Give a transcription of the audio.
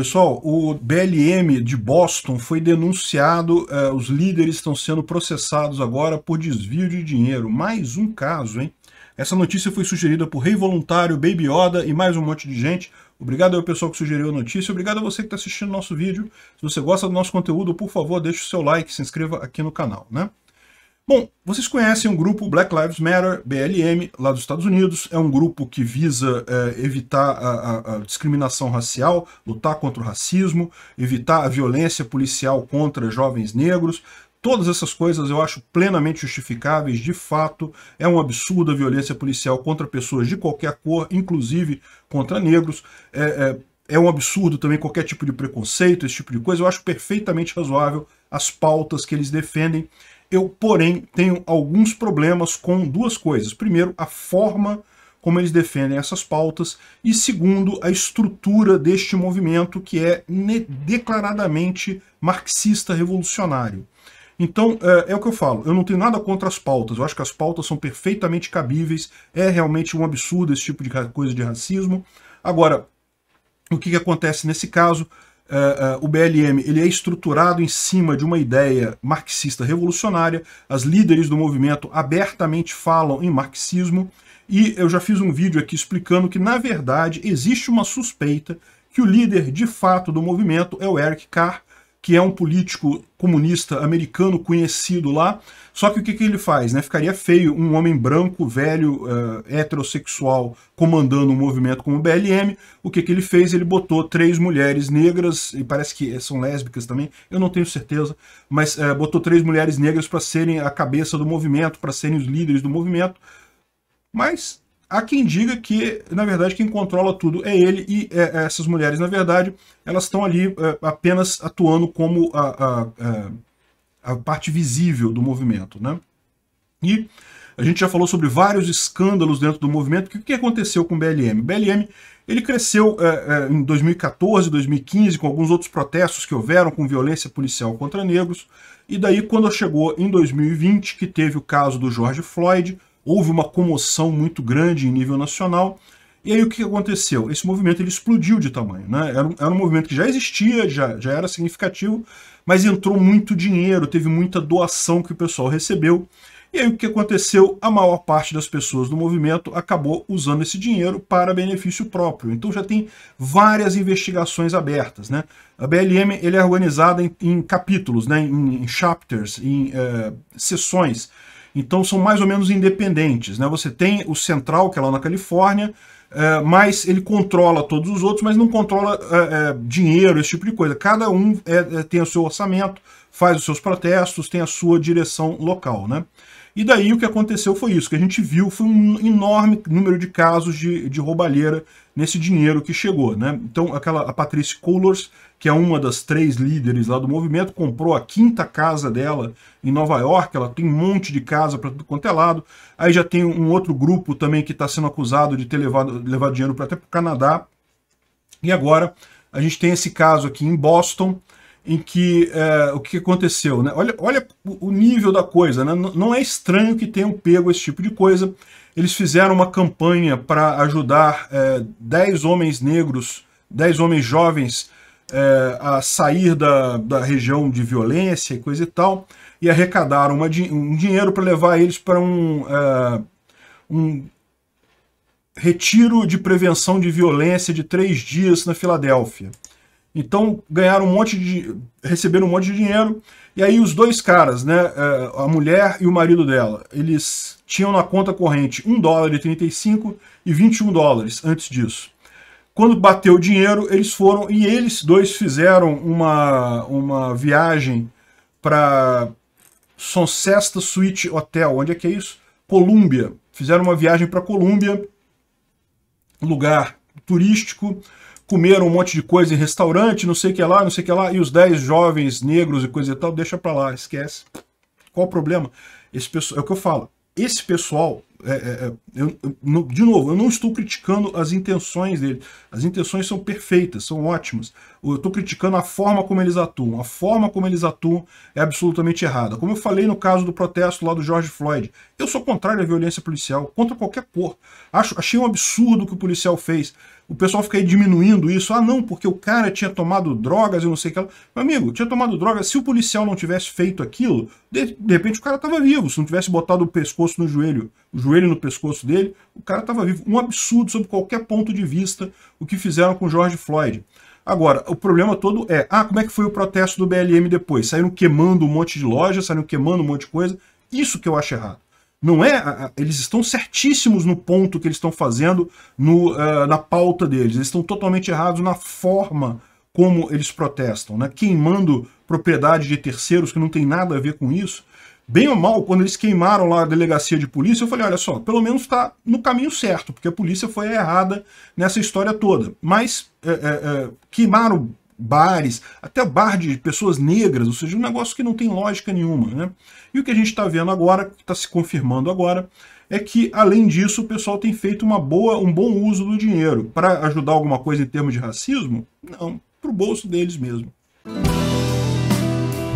Pessoal, o BLM de Boston foi denunciado, eh, os líderes estão sendo processados agora por desvio de dinheiro. Mais um caso, hein? Essa notícia foi sugerida por Rei Voluntário, Baby Yoda e mais um monte de gente. Obrigado ao pessoal que sugeriu a notícia, obrigado a você que está assistindo nosso vídeo. Se você gosta do nosso conteúdo, por favor, deixe o seu like, se inscreva aqui no canal, né? Bom, vocês conhecem o grupo Black Lives Matter, BLM, lá dos Estados Unidos. É um grupo que visa é, evitar a, a, discriminação racial, lutar contra o racismo, evitar a violência policial contra jovens negros. Todas essas coisas eu acho plenamente justificáveis, de fato. É um absurdo a violência policial contra pessoas de qualquer cor, inclusive contra negros. é, é é um absurdo também qualquer tipo de preconceito, esse tipo de coisa. Eu acho perfeitamente razoável as pautas que eles defendem. Eu, porém, tenho alguns problemas com duas coisas. Primeiro, a forma como eles defendem essas pautas, e segundo, a estrutura deste movimento que é declaradamente marxista revolucionário. Então, é, é, o que eu falo, eu não tenho nada contra as pautas, eu acho que as pautas são perfeitamente cabíveis, é realmente um absurdo esse tipo de coisa de racismo. Agora, o que, que acontece nesse caso? uh, uh, o BLM ele é estruturado em cima de uma ideia marxista revolucionária, as líderes do movimento abertamente falam em marxismo, e eu já fiz um vídeo aqui explicando que, na verdade, existe uma suspeita que o líder de fato do movimento é o Eric Carr, que é um político comunista americano conhecido lá. Só que o que, que ele faz? Né? Ficaria feio um homem branco, velho, uh, heterossexual, comandando um movimento como o BLM. O que, que ele fez? Ele botou três mulheres negras, e parece que eh, são lésbicas também, eu não tenho certeza, mas uh, botou três mulheres negras para serem a cabeça do movimento, para serem os líderes do movimento. Mas Há quem diga que, na verdade, quem controla tudo é ele e é, é, essas mulheres, na verdade, elas estão ali é, apenas atuando como a, a, é, a, parte visível do movimento. Né? E a gente já falou sobre vários escândalos dentro do movimento. O que, aconteceu com o BLM? O BLM ele cresceu é, é em 2014, 2015, com alguns outros protestos que houveram com violência policial contra negros. E daí, quando chegou em 2020, que teve o caso do George Floyd, houve uma comoção muito grande em nível nacional. E aí o que aconteceu? Esse movimento ele explodiu de tamanho. Né? Era, um, era um movimento que já existia, já, já era significativo, mas entrou muito dinheiro, teve muita doação que o pessoal recebeu. E aí o que aconteceu? A maior parte das pessoas do movimento acabou usando esse dinheiro para benefício próprio. Então já tem várias investigações abertas. Né? A BLM ele é organizada em, em capítulos, né? em, em chapters, em eh, sessões. Então são mais ou menos independentes. Né? Você tem o Central, que é lá na Califórnia, é, mas ele controla todos os outros, mas não controla é, é, dinheiro, esse tipo de coisa. Cada um é, é, tem o seu orçamento, faz os seus protestos, tem a sua direção local, né? E daí o que aconteceu foi isso, que a gente viu foi um enorme número de casos de, de roubalheira nesse dinheiro que chegou, né? Então aquela a Patrice Cullors, que é uma das três líderes lá do movimento, comprou a quinta casa dela em Nova York, ela tem um monte de casa para tudo quanto é lado. Aí já tem um outro grupo também que está sendo acusado de ter levado, levado dinheiro para até para o Canadá. E agora a gente tem esse caso aqui em Boston, em que é, o que aconteceu, né? Olha, olha o nível da coisa, né? Não é estranho que tenham pego esse tipo de coisa. Eles fizeram uma campanha para ajudar é, 10 homens negros, 10 homens jovens é, a sair da, da região de violência e coisa e tal, e arrecadaram uma, um dinheiro para levar eles para um, é, um retiro de prevenção de violência de três dias na Filadélfia. Então ganharam um monte de. receberam um monte de dinheiro. E aí os dois caras, né? É, a mulher e o marido dela, eles tinham na conta corrente 1 dólar e 35 e 21 dólares antes disso. Quando bateu o dinheiro, eles foram e eles dois fizeram uma, uma viagem para Soncesta Suite Hotel. Onde é que é isso? Colômbia. Fizeram uma viagem para Colômbia, lugar turístico, comeram um monte de coisa em restaurante, não sei o que lá, não sei o que lá, e os 10 jovens negros e coisa e tal, deixa para lá, esquece. Qual o problema? Esse pessoal, é o que eu falo, esse pessoal é, é, é, eu, de novo, eu não estou criticando as intenções dele. As intenções são perfeitas, são ótimas. Eu estou criticando a forma como eles atuam. A forma como eles atuam é absolutamente errada. Como eu falei no caso do protesto lá do George Floyd, eu sou contrário à violência policial, contra qualquer cor. Acho, achei um absurdo o que o policial fez. O pessoal fica aí diminuindo isso. Ah, não, porque o cara tinha tomado drogas e não sei o que. Meu amigo, tinha tomado drogas. Se o policial não tivesse feito aquilo, de, de repente o cara estava vivo. Se não tivesse botado o pescoço no joelho, o joelho joelho no pescoço dele, o cara estava vivo. Um absurdo sob qualquer ponto de vista o que fizeram com George Floyd. Agora, o problema todo é, ah, como é que foi o protesto do BLM depois? Saíram queimando um monte de lojas saíram queimando um monte de coisa. Isso que eu acho errado. Não é, eles estão certíssimos no ponto que eles estão fazendo no, uh, na pauta deles. Eles estão totalmente errados na forma como eles protestam, né? queimando propriedade de terceiros que não tem nada a ver com isso bem ou mal, quando eles queimaram lá a delegacia de polícia, eu falei, olha só, pelo menos está no caminho certo, porque a polícia foi errada nessa história toda. Mas é, é, é, queimaram bares, até bar de pessoas negras, ou seja, um negócio que não tem lógica nenhuma. Né? E o que a gente está vendo agora, que está se confirmando agora, é que, além disso, o pessoal tem feito uma boa, um bom uso do dinheiro. Para ajudar alguma coisa em termos de racismo? Não, para o bolso deles mesmo.